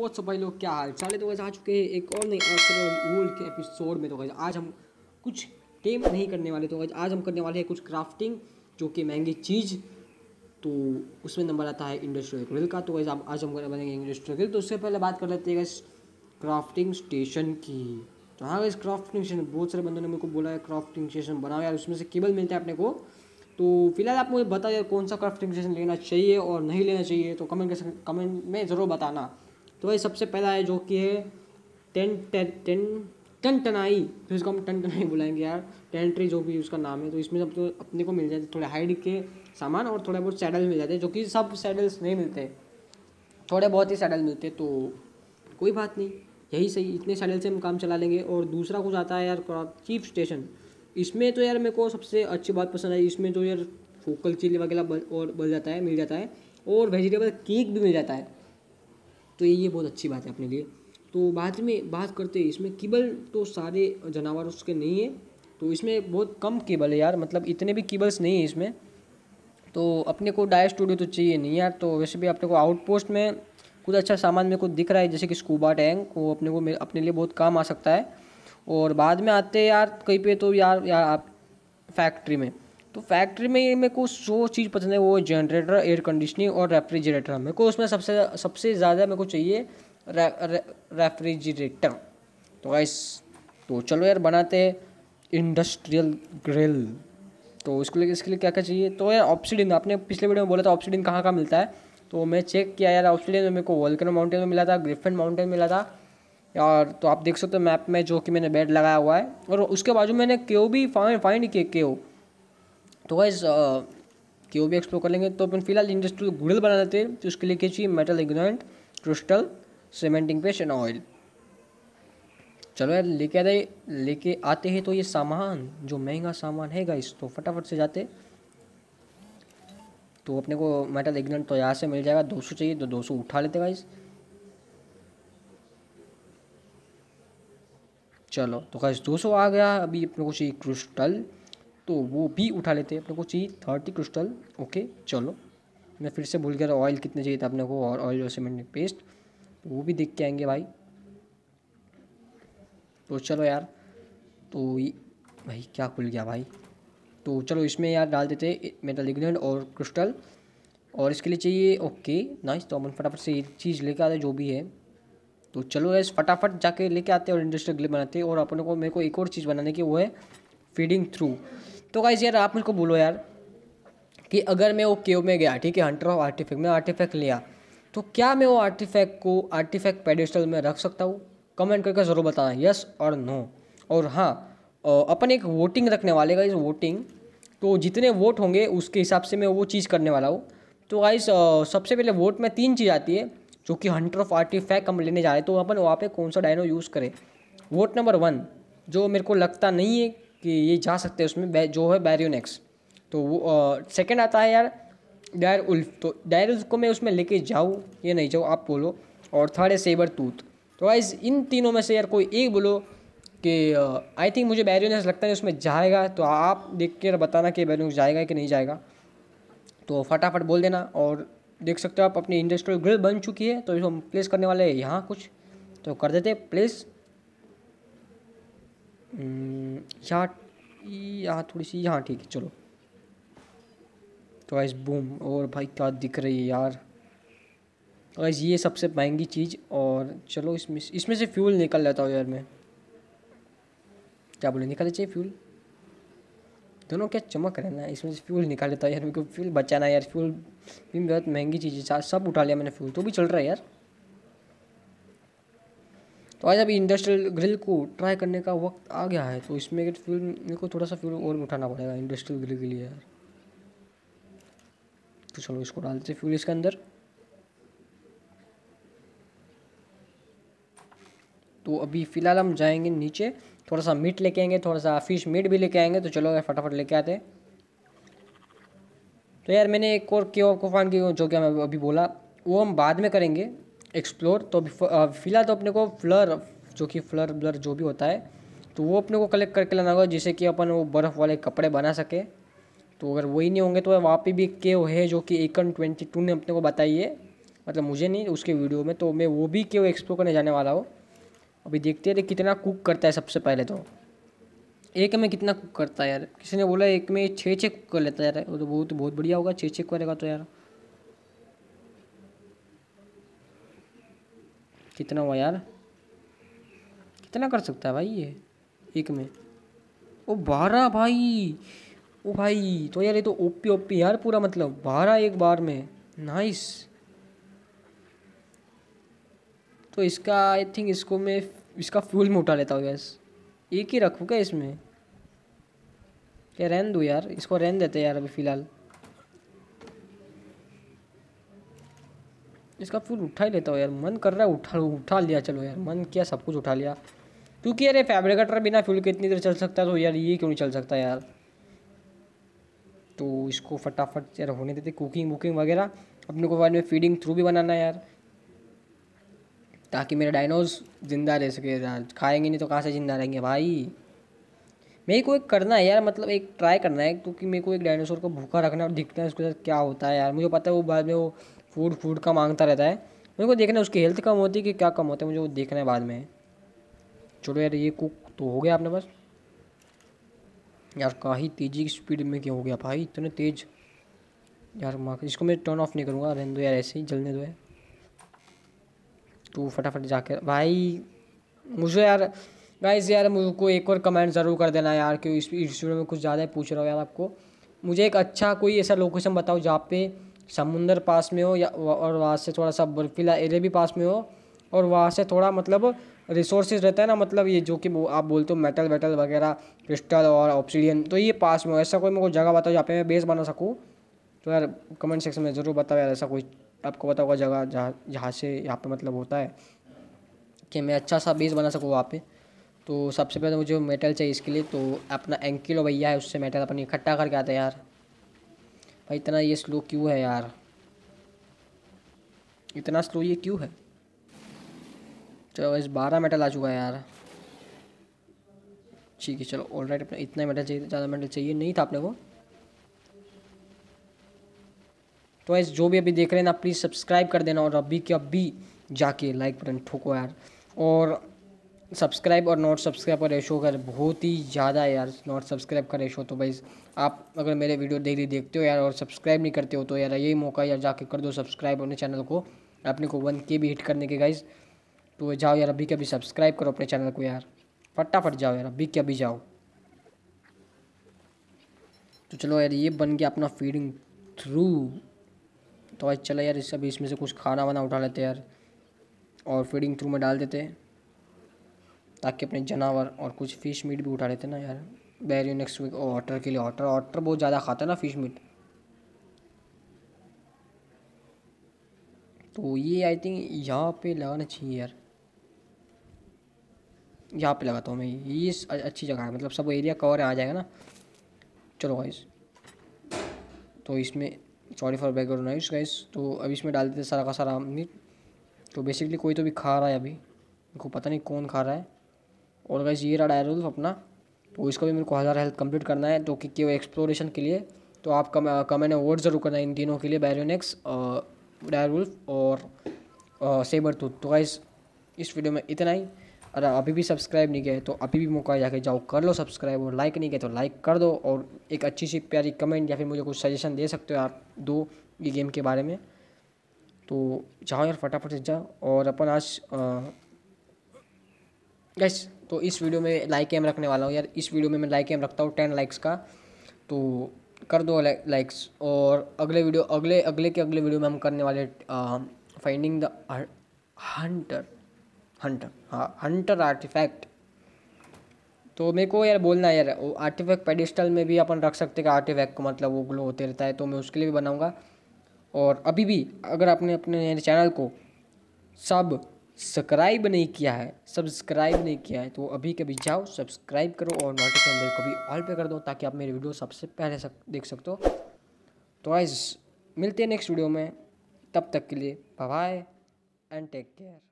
बहुत सब भाई लोग क्या हाल चाले तो वैसे आ चुके हैं एक और नई रूल के एपिसोड में तो वैसे आज हम कुछ टेम नहीं करने वाले तो वैसे आज हम करने वाले हैं कुछ क्राफ्टिंग जो कि महंगी चीज़ तो उसमें नंबर आता है इंडस्ट्रियल ग्रिल का तो वैसे आज हम करने बनेंगे इंडस्ट्रियल ग्रिल तो उससे पहले बात कर लेते हैं क्राफ्टिंग स्टेशन की तो हाँ इस क्राफ्टिंग स्टेशन बहुत सारे बंदों ने मेरे को बोला है क्राफ्टिंग स्टेशन बनाओ यार उसमें से केबल मिलता है अपने को तो फिलहाल आप मुझे बताइए कौन सा क्राफ्टिंग स्टेशन लेना चाहिए और नहीं लेना चाहिए तो कमेंट कमेंट में ज़रूर बताना तो भाई सबसे पहला है जो कि है टेन टेन टन टनाई फिर इसको हम टन टनाई बुलाएंगे यार टेंट्री जो भी उसका नाम है तो इसमें सब तो अपने को मिल जाते थोड़े हाइड के सामान और थोड़े बहुत सैडल मिल जाते हैं जो कि सब सैडल्स नहीं मिलते थोड़े बहुत ही सैडल मिलते तो कोई बात नहीं यही सही इतने सैडल से हम काम चला लेंगे और दूसरा कुछ आता है यार चीफ स्टेशन इसमें तो यार मेरे को सबसे अच्छी बात पसंद आई इसमें जो तो यार फोकल चिली वगैरह और बल जाता है मिल जाता है और वेजिटेबल केक भी मिल जाता है तो ये बहुत अच्छी बात है अपने लिए तो बाद में बात करते हैं इसमें केबल तो सारे जानवर उसके नहीं है तो इसमें बहुत कम केबल है यार मतलब इतने भी केबल्स नहीं है इसमें तो अपने को डायर स्टूडियो तो चाहिए नहीं यार तो वैसे भी अपने को आउटपोस्ट में कुछ अच्छा सामान मेरे को दिख रहा है जैसे कि स्कूबा टैंक वो अपने को अपने लिए बहुत काम आ सकता है और बाद में आते हैं यार कहीं पे तो यार यार आप फैक्ट्री में तो फैक्ट्री में मेरे को जो चीज़ पसंद है वो जनरेटर एयर कंडीशनिंग और रेफ्रिजरेटर मेरे को उसमें सबसे सबसे ज़्यादा मेरे को चाहिए रे, रेफ्रिजरेटर तो गाइस तो चलो यार बनाते हैं इंडस्ट्रियल ग्रिल तो उसके लिए इसके लिए क्या क्या चाहिए तो यार ऑप्सीडिन आपने पिछले वीडियो में बोला था ऑप्सीडिन कहाँ कहाँ मिलता है तो मैं चेक किया यार ऑप्सीडिन मेरे को वोल्कनो माउंटेन में मिला था ग्रिफिन माउंटेन मिला था यार तो आप देख सकते हो मैप में जो कि मैंने बेड लगाया हुआ है और उसके बाजू मैंने केओ भी फाइंड फाइंड किए केओ तो वाइज uh, क्यों वो भी एक्सप्लोर कर लेंगे तो अपन फिलहाल इंडस्ट्रियल गुड़ल बना लेते हैं तो उसके लिए क्या चाहिए मेटल इग्नोइंट crystal cementing paste and oil चलो यार लेके आते लेके आते हैं तो ये सामान जो महंगा सामान है गाइस तो फटाफट से जाते तो अपने को मेटल इग्नोइंट तो यहाँ से मिल जाएगा दो सौ चाहिए तो दो सौ उठा लेते गाइस चलो तो गाइस दो सौ आ गया अभी अपने को चाहिए क्रिस्टल तो वो भी उठा लेते हैं अपने को चाहिए थर्टी क्रिस्टल ओके चलो मैं फिर से भूल गया ऑयल कितने चाहिए था अपने को और ऑयल और सीमेंट पेस्ट तो वो भी देख के आएंगे भाई तो चलो यार तो भाई क्या खुल गया भाई तो चलो इसमें यार डाल देते मेटल इग्नेंट और क्रिस्टल और इसके लिए चाहिए ओके नाइस तो अपन फटाफट से ये चीज़ लेके आते जो भी है तो चलो यार फटाफट जाके लेके आते हैं और इंडस्ट्रियल ग्लिप बनाते हैं और अपने को मेरे को एक और चीज़ बनाने की वो है फीडिंग थ्रू तो गाइज यार आप मुझको बोलो यार कि अगर मैं वो केव में गया ठीक है हंटर ऑफ आर्टिफैक्ट मैं आर्टिफैक्ट लिया तो क्या मैं वो आर्टिफैक्ट को आर्टिफैक्ट पेडिस्टल में रख सकता हूँ कमेंट करके ज़रूर बताना यस और नो और हाँ अपन एक वोटिंग रखने वाले गाइज वोटिंग तो जितने वोट होंगे उसके हिसाब से मैं वो चीज़ करने वाला हूँ तो गाइज सबसे पहले वोट में तीन चीज़ आती है जो कि हंटर ऑफ आर्टिफैक्ट हम लेने जा रहे हैं तो अपन वहाँ पे कौन सा डायनो यूज़ करें वोट नंबर वन जो मेरे को लगता नहीं है कि ये जा सकते हैं उसमें जो है बैरियोनेक्स तो वो सेकेंड आता है यार डायर उल्फ तो डायर उल्फ को मैं उसमें लेके जाऊँ या नहीं जाऊँ आप बोलो और थर्ड है सेबर टूथ तो वाइज इन तीनों में से यार कोई एक बोलो कि आई थिंक मुझे बैरियोनेक्स लगता है उसमें जाएगा तो आप देख के बताना कि बैरियोनेक्स जाएगा कि नहीं जाएगा तो फटाफट बोल देना और देख सकते हो आप अपनी इंडस्ट्रियल ग्रिल बन चुकी है तो इसको प्लेस करने वाले हैं यहाँ कुछ तो कर देते प्लेस यहाँ यहाँ थोड़ी सी यहाँ ठीक है चलो तो गाइस बूम और भाई क्या दिख रही है यार गाइस ये सबसे महंगी चीज़ और चलो इसमें इसमें से फ्यूल निकल लेता हूँ यार मैं क्या बोले निकालना चाहिए फ्यूल दोनों क्या चमक रहे ना इसमें से फ्यूल निकाल लेता है यार मेरे को फ्यूल बचाना है यार फ्यूल भी बहुत महंगी चीज़ है सब उठा लिया मैंने फ्यूल तो भी चल रहा है यार तो आज अभी इंडस्ट्रियल ग्रिल को ट्राई करने का वक्त आ गया है तो इसमें फ्यूल मेरे को थोड़ा सा फ्यूल और उठाना पड़ेगा इंडस्ट्रियल ग्रिल के लिए यार तो चलो इसको डालते फ्यूल इसके अंदर तो अभी फ़िलहाल हम जाएंगे नीचे थोड़ा सा मीट लेके आएंगे थोड़ा सा फिश मीट भी लेके आएंगे तो चलो यार फटाफट लेके आते हैं तो यार मैंने एक और के और को फान की जो कि मैं अभी बोला वो हम बाद में करेंगे एक्सप्लोर तो फ़िलहाल तो अपने को फ्लर जो कि फ्लर ब्लर जो भी होता है तो वो अपने को कलेक्ट करके लाना होगा जिससे कि अपन वो बर्फ़ वाले कपड़े बना सके तो अगर वही नहीं होंगे तो वहाँ पे भी वो है जो कि एकन ट्वेंटी टू ने अपने को बताई है मतलब मुझे नहीं उसके वीडियो में तो मैं वो भी केव एक्सप्लोर करने जाने वाला हूँ अभी देखते हैं तो कितना कुक करता है सबसे पहले तो एक में कितना कुक करता है यार किसी ने बोला एक में छः छः कुक कर लेता है यार तो बहुत बहुत बढ़िया होगा छः छः करेगा तो यार कितना हुआ यार कितना कर सकता है भाई ये एक में ओ बारह भाई ओ भाई तो यार ये तो ओपी ओपी यार पूरा मतलब बारह एक बार में नाइस तो इसका आई थिंक इसको मैं इसका फ्यूल में उठा लेता हूँ गैस एक ही रखूँ क्या इसमें क्या रहन दो यार इसको रहन देते यार अभी फ़िलहाल इसका फूल उठा ही लेता हूँ यार मन कर रहा है उठा उठा लिया चलो यार मन किया सब कुछ उठा लिया क्योंकि यार ये फैब्रिकेटर बिना फ्यूल के इतनी देर चल सकता है तो यार ये क्यों नहीं चल सकता यार तो इसको फटाफट यार होने देते कुकिंग वुकिंग वगैरह अपने को बाद में फीडिंग थ्रू भी बनाना यार ताकि मेरे डायनोज ज़िंदा रह सके यार खाएंगे नहीं तो कहाँ से ज़िंदा रहेंगे भाई मेरे को एक करना है यार मतलब एक ट्राई करना है क्योंकि मेरे को एक डायनासोर को भूखा रखना और दिखना है उसके साथ क्या होता है यार मुझे पता है वो बाद में वो फूड फूड का मांगता रहता है मेरे को देखना है उसकी हेल्थ कम होती है कि क्या कम होता है मुझे वो देखना है बाद में चलो यार ये कुक तो हो गया आपने बस यार काफ़ी तेज़ी की स्पीड में क्या हो गया भाई इतने तेज़ यार माँ इसको मैं टर्न ऑफ नहीं करूँगा रहने दो यार ऐसे ही जलने दो है तू फटाफट जाकर भाई मुझे यार गाइस यार मुझको एक और कमेंट ज़रूर कर देना यार कि इस वीडियो में कुछ ज़्यादा पूछ रहा हूँ यार आपको मुझे एक अच्छा कोई ऐसा लोकेशन बताओ जहाँ पे समुंदर पास में हो या और वहाँ से थोड़ा सा बर्फीला एरिया भी पास में हो और वहाँ से थोड़ा मतलब रिसोर्सेज रहता है ना मतलब ये जो कि आप बोलते हो मेटल वेटल वगैरह क्रिस्टल और ऑप्सीडियन तो ये पास में हो ऐसा कोई मेरे को जगह बताओ जहाँ पे मैं बेस बना सकूँ तो यार कमेंट सेक्शन में ज़रूर बताओ यार ऐसा कोई आपको पता होगा जगह जहाँ जहाँ से यहाँ पर मतलब होता है कि मैं अच्छा सा बेस बना सकूँ वहाँ पर तो सबसे पहले मुझे मेटल चाहिए इसके लिए तो अपना एंकिलो भैया है उससे मेटल अपन इकट्ठा करके आता हैं यार भाई इतना ये स्लो क्यों है यार इतना स्लो ये क्यों है चलो इस बारह मेडल आ चुका है यार ठीक है चलो ऑल राइट अपने इतना मेडल चाहिए ज़्यादा मेडल चाहिए नहीं था अपने को तो ऐसे जो भी अभी देख रहे हैं ना प्लीज़ सब्सक्राइब कर देना और अभी के अभी जाके लाइक बटन ठोको यार और सब्सक्राइब और नॉट सब्सक्राइब का रेशो अगर बहुत ही ज़्यादा है यार नॉट सब्सक्राइब का रेशो तो भाई आप अगर मेरे वीडियो डेली देखते हो यार और सब्सक्राइब नहीं करते हो तो यार यही मौका यार जाके कर दो सब्सक्राइब अपने चैनल को अपने को वन के भी हिट करने के गाइज तो जाओ यार अभी के अभी सब्सक्राइब करो अपने चैनल को यार फटाफट जाओ यार अभी के अभी जाओ तो चलो यार ये बन गया अपना फीडिंग थ्रू तो आज चलो यार इस अभी इसमें से कुछ खाना वाना उठा लेते यार और फीडिंग थ्रू में डाल देते हैं ताकि अपने जानवर और कुछ फ़िश मीट भी उठा लेते ना यार बैरियो नेक्स्ट वीक ऑटर के लिए ऑटर ऑटर बहुत ज़्यादा खाता है ना फ़िश मीट तो ये आई थिंक यहाँ पे लगाना चाहिए यार यहाँ पे लगाता हूँ मैं ये अच्छी जगह है मतलब सब एरिया कवर आ जाएगा ना चलो गाइस तो इसमें sorry for background noise guys तो अभी इसमें डाल देते सारा का सारा मीट तो बेसिकली कोई तो भी खा रहा है अभी उनको पता नहीं कौन खा रहा है और गैस ये रहा डायरूल्फ अपना तो इसको भी मेरे को हज़ार हेल्थ कंप्लीट करना है तो कि एक्सप्लोरेशन के लिए तो आप कम कमेंट में ज़रूर करना है इन तीनों के लिए बैरियोनेक्स डायरूल्फ और सेबर टूथ तो गैस इस वीडियो में इतना ही अगर अभी भी सब्सक्राइब नहीं किया है तो अभी भी मौका जाके जाओ कर लो सब्सक्राइब और लाइक नहीं किया तो लाइक कर दो और एक अच्छी सी प्यारी कमेंट या फिर मुझे कुछ सजेशन दे सकते हो आप दो ये गेम के बारे में तो जाओ यार फटाफट से जाओ और अपन आज गैस तो इस वीडियो में लाइक एम रखने वाला हूँ यार इस वीडियो में मैं लाइक एम रखता हूँ टेन लाइक्स का तो कर दो लाइक्स और अगले वीडियो अगले अगले के अगले वीडियो में हम करने वाले फाइंडिंग द हंटर हंटर हाँ हंटर आर्टिफैक्ट तो मेरे को यार बोलना है यार वो आर्टिफैक्ट पेडिस्टल में भी अपन रख सकते हैं आर्टिफैक्ट को मतलब वो ग्लो होते रहता है तो मैं उसके लिए भी बनाऊँगा और अभी भी अगर आपने अपने चैनल को सब सब्सक्राइब नहीं किया है सब्सक्राइब नहीं किया है तो अभी कभी जाओ सब्सक्राइब करो और नोटिफिकेशन बेल को भी ऑल पे कर दो ताकि आप मेरे वीडियो सबसे पहले सक, देख सकते हो तो आइज़ मिलते हैं नेक्स्ट वीडियो में तब तक के लिए बाय एंड टेक केयर